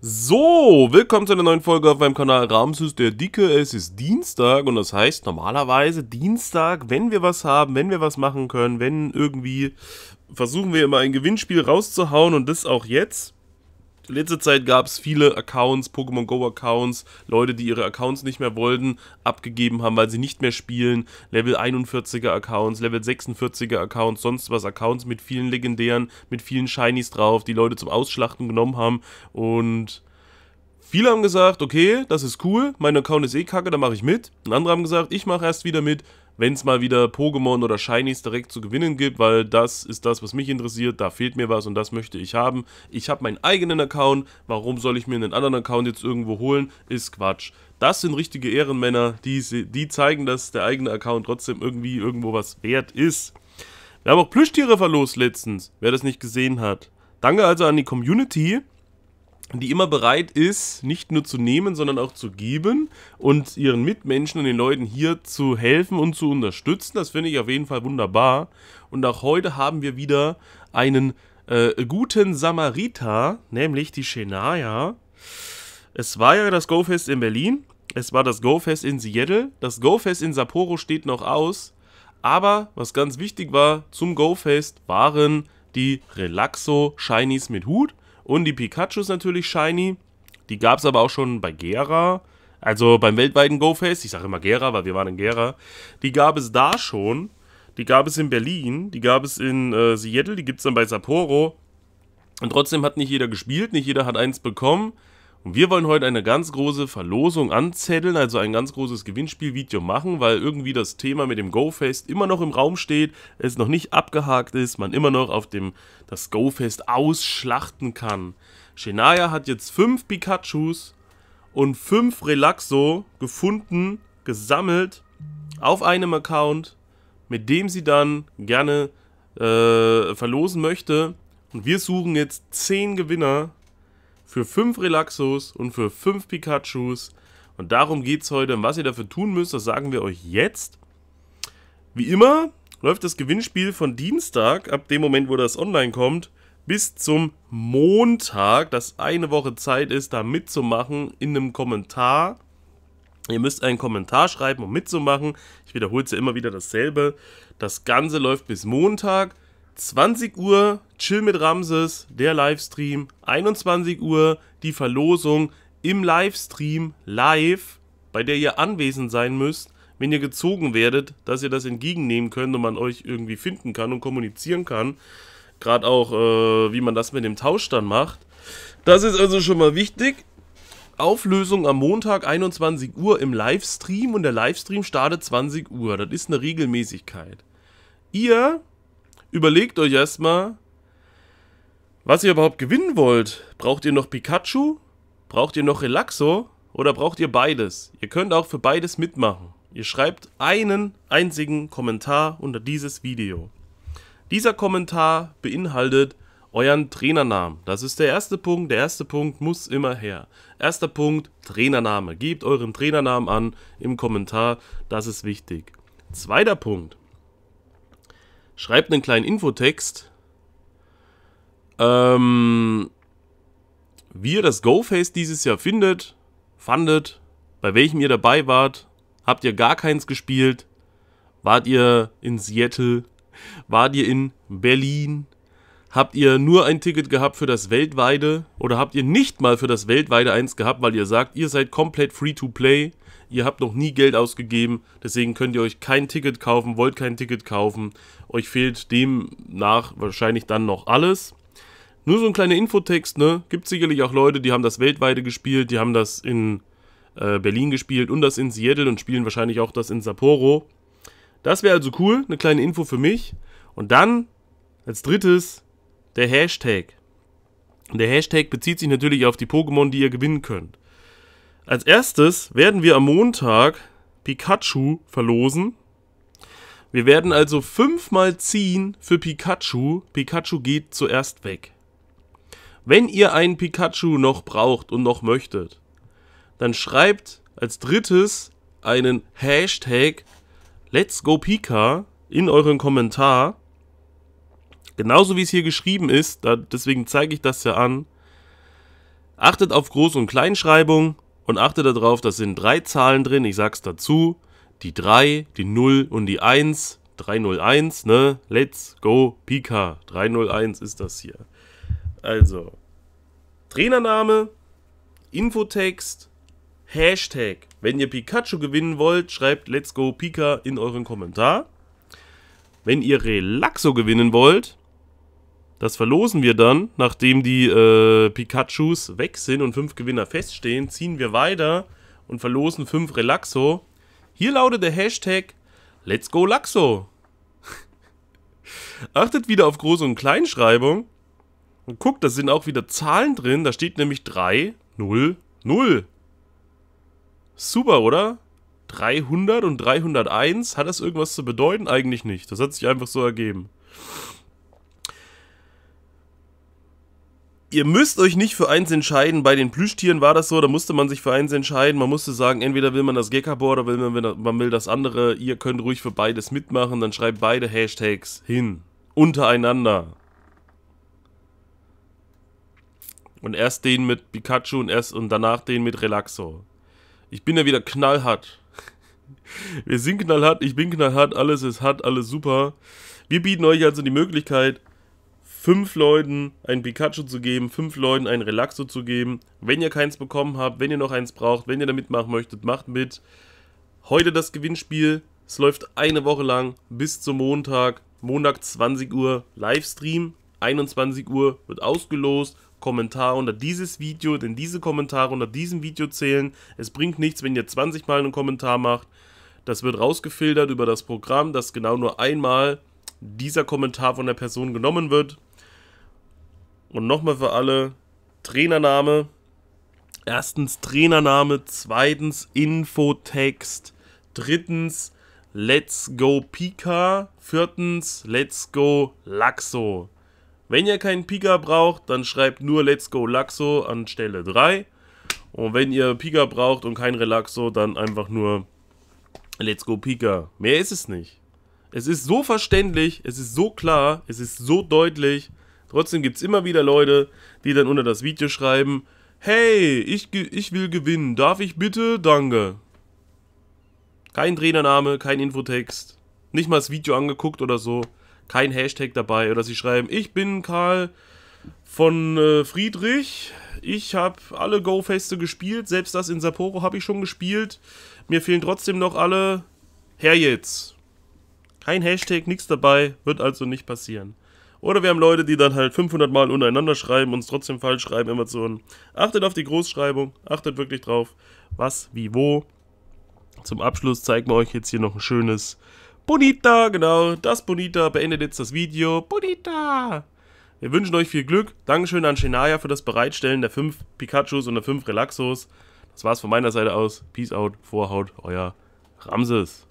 So, willkommen zu einer neuen Folge auf meinem Kanal Ramses der Dicke. Es ist Dienstag und das heißt normalerweise Dienstag, wenn wir was haben, wenn wir was machen können, wenn irgendwie versuchen wir immer ein Gewinnspiel rauszuhauen und das auch jetzt letzte Zeit gab es viele Accounts, Pokémon Go Accounts, Leute, die ihre Accounts nicht mehr wollten, abgegeben haben, weil sie nicht mehr spielen. Level 41er Accounts, Level 46er Accounts, sonst was Accounts mit vielen legendären, mit vielen Shinies drauf, die Leute zum Ausschlachten genommen haben und Viele haben gesagt, okay, das ist cool, mein Account ist eh kacke, da mache ich mit. Und andere haben gesagt, ich mache erst wieder mit, wenn es mal wieder Pokémon oder Shinies direkt zu gewinnen gibt, weil das ist das, was mich interessiert, da fehlt mir was und das möchte ich haben. Ich habe meinen eigenen Account, warum soll ich mir einen anderen Account jetzt irgendwo holen, ist Quatsch. Das sind richtige Ehrenmänner, die, die zeigen, dass der eigene Account trotzdem irgendwie irgendwo was wert ist. Wir haben auch Plüschtiere verlost letztens, wer das nicht gesehen hat. Danke also an die Community, die immer bereit ist, nicht nur zu nehmen, sondern auch zu geben und ihren Mitmenschen und den Leuten hier zu helfen und zu unterstützen. Das finde ich auf jeden Fall wunderbar. Und auch heute haben wir wieder einen äh, guten Samariter, nämlich die Shenaya. Es war ja das GoFest in Berlin, es war das GoFest in Seattle, das GoFest in Sapporo steht noch aus, aber was ganz wichtig war, zum GoFest, waren die Relaxo Shinies mit Hut und die Pikachu ist natürlich shiny. Die gab es aber auch schon bei Gera. Also beim weltweiten GoFest. Ich sage immer Gera, weil wir waren in Gera. Die gab es da schon. Die gab es in Berlin. Die gab es in äh, Seattle. Die gibt es dann bei Sapporo. Und trotzdem hat nicht jeder gespielt. Nicht jeder hat eins bekommen. Und wir wollen heute eine ganz große Verlosung anzetteln, also ein ganz großes Gewinnspielvideo machen, weil irgendwie das Thema mit dem GoFest immer noch im Raum steht, es noch nicht abgehakt ist, man immer noch auf dem das GoFest ausschlachten kann. Shania hat jetzt fünf Pikachus und fünf Relaxo gefunden, gesammelt auf einem Account, mit dem sie dann gerne äh, verlosen möchte. Und wir suchen jetzt zehn Gewinner für 5 Relaxos und für 5 Pikachus. Und darum geht es heute. Und was ihr dafür tun müsst, das sagen wir euch jetzt. Wie immer läuft das Gewinnspiel von Dienstag, ab dem Moment, wo das online kommt, bis zum Montag, dass eine Woche Zeit ist, da mitzumachen in einem Kommentar. Ihr müsst einen Kommentar schreiben, um mitzumachen. Ich wiederhole es ja immer wieder dasselbe. Das Ganze läuft bis Montag. 20 Uhr Chill mit Ramses, der Livestream. 21 Uhr die Verlosung im Livestream live, bei der ihr anwesend sein müsst, wenn ihr gezogen werdet, dass ihr das entgegennehmen könnt und man euch irgendwie finden kann und kommunizieren kann. Gerade auch, äh, wie man das mit dem Tausch dann macht. Das ist also schon mal wichtig. Auflösung am Montag 21 Uhr im Livestream und der Livestream startet 20 Uhr. Das ist eine Regelmäßigkeit. Ihr überlegt euch erstmal, was ihr überhaupt gewinnen wollt. Braucht ihr noch Pikachu? Braucht ihr noch Relaxo? Oder braucht ihr beides? Ihr könnt auch für beides mitmachen. Ihr schreibt einen einzigen Kommentar unter dieses Video. Dieser Kommentar beinhaltet euren Trainernamen. Das ist der erste Punkt. Der erste Punkt muss immer her. Erster Punkt, Trainername. Gebt euren Trainernamen an im Kommentar. Das ist wichtig. Zweiter Punkt schreibt einen kleinen Infotext, ähm, wie ihr das GoFace dieses Jahr findet, fandet, bei welchem ihr dabei wart, habt ihr gar keins gespielt, wart ihr in Seattle, wart ihr in Berlin, habt ihr nur ein Ticket gehabt für das weltweite oder habt ihr nicht mal für das weltweite eins gehabt, weil ihr sagt, ihr seid komplett free to play, ihr habt noch nie Geld ausgegeben, deswegen könnt ihr euch kein Ticket kaufen, wollt kein Ticket kaufen, euch fehlt demnach wahrscheinlich dann noch alles. Nur so ein kleiner Infotext, ne? Gibt sicherlich auch Leute, die haben das weltweite gespielt, die haben das in äh, Berlin gespielt und das in Seattle und spielen wahrscheinlich auch das in Sapporo. Das wäre also cool, eine kleine Info für mich. Und dann, als drittes, der Hashtag. Der Hashtag bezieht sich natürlich auf die Pokémon, die ihr gewinnen könnt. Als erstes werden wir am Montag Pikachu verlosen. Wir werden also fünfmal ziehen für Pikachu. Pikachu geht zuerst weg. Wenn ihr einen Pikachu noch braucht und noch möchtet, dann schreibt als drittes einen Hashtag Let's Go Pika in euren Kommentar. Genauso wie es hier geschrieben ist, da, deswegen zeige ich das ja an. Achtet auf Groß- und Kleinschreibung und achte darauf, dass sind drei Zahlen drin, ich sag's dazu, die 3, die 0 und die 1. 301, ne? Let's go, Pika. 301 ist das hier. Also, Trainername, Infotext, Hashtag. Wenn ihr Pikachu gewinnen wollt, schreibt Let's go, Pika in euren Kommentar. Wenn ihr Relaxo gewinnen wollt, das verlosen wir dann, nachdem die äh, Pikachus weg sind und fünf Gewinner feststehen, ziehen wir weiter und verlosen fünf Relaxo. Hier lautet der Hashtag Let's Go Laxo. Achtet wieder auf Groß- und Kleinschreibung. Und guckt, da sind auch wieder Zahlen drin. Da steht nämlich 3, 0, 0. Super, oder? 300 und 301, hat das irgendwas zu bedeuten? Eigentlich nicht. Das hat sich einfach so ergeben. ihr müsst euch nicht für eins entscheiden. Bei den Plüschtieren war das so, da musste man sich für eins entscheiden. Man musste sagen, entweder will man das Geckerboard oder will man, man will das andere. Ihr könnt ruhig für beides mitmachen, dann schreibt beide Hashtags hin. Untereinander. Und erst den mit Pikachu und, erst, und danach den mit Relaxo. Ich bin ja wieder knallhart. Wir sind knallhart, ich bin knallhart, alles ist hart, alles super. Wir bieten euch also die Möglichkeit, fünf Leuten ein Pikachu zu geben, fünf Leuten ein Relaxo zu geben. Wenn ihr keins bekommen habt, wenn ihr noch eins braucht, wenn ihr da mitmachen möchtet, macht mit. Heute das Gewinnspiel. Es läuft eine Woche lang bis zum Montag. Montag 20 Uhr Livestream. 21 Uhr wird ausgelost. Kommentar unter dieses Video, denn diese Kommentare unter diesem Video zählen. Es bringt nichts, wenn ihr 20 Mal einen Kommentar macht. Das wird rausgefiltert über das Programm, dass genau nur einmal dieser Kommentar von der Person genommen wird. Und nochmal für alle, Trainername. Erstens Trainername, zweitens Infotext, drittens Let's Go Pika, viertens Let's Go Laxo. Wenn ihr keinen Pika braucht, dann schreibt nur Let's Go Laxo an Stelle 3. Und wenn ihr Pika braucht und kein Relaxo, dann einfach nur Let's Go Pika. Mehr ist es nicht. Es ist so verständlich, es ist so klar, es ist so deutlich. Trotzdem gibt es immer wieder Leute, die dann unter das Video schreiben, hey, ich, ich will gewinnen, darf ich bitte? Danke. Kein Trainername, kein Infotext, nicht mal das Video angeguckt oder so, kein Hashtag dabei. Oder sie schreiben, ich bin Karl von äh, Friedrich, ich habe alle Go-Feste gespielt, selbst das in Sapporo habe ich schon gespielt, mir fehlen trotzdem noch alle, her jetzt. Kein Hashtag, nichts dabei, wird also nicht passieren. Oder wir haben Leute, die dann halt 500 Mal untereinander schreiben, und es trotzdem falsch schreiben, Emotionen. Achtet auf die Großschreibung, achtet wirklich drauf, was, wie, wo. Zum Abschluss zeigen wir euch jetzt hier noch ein schönes Bonita, genau, das Bonita beendet jetzt das Video. Bonita! Wir wünschen euch viel Glück. Dankeschön an Shenaya für das Bereitstellen der 5 Pikachus und der 5 Relaxos. Das war's von meiner Seite aus. Peace out, Vorhaut, euer Ramses.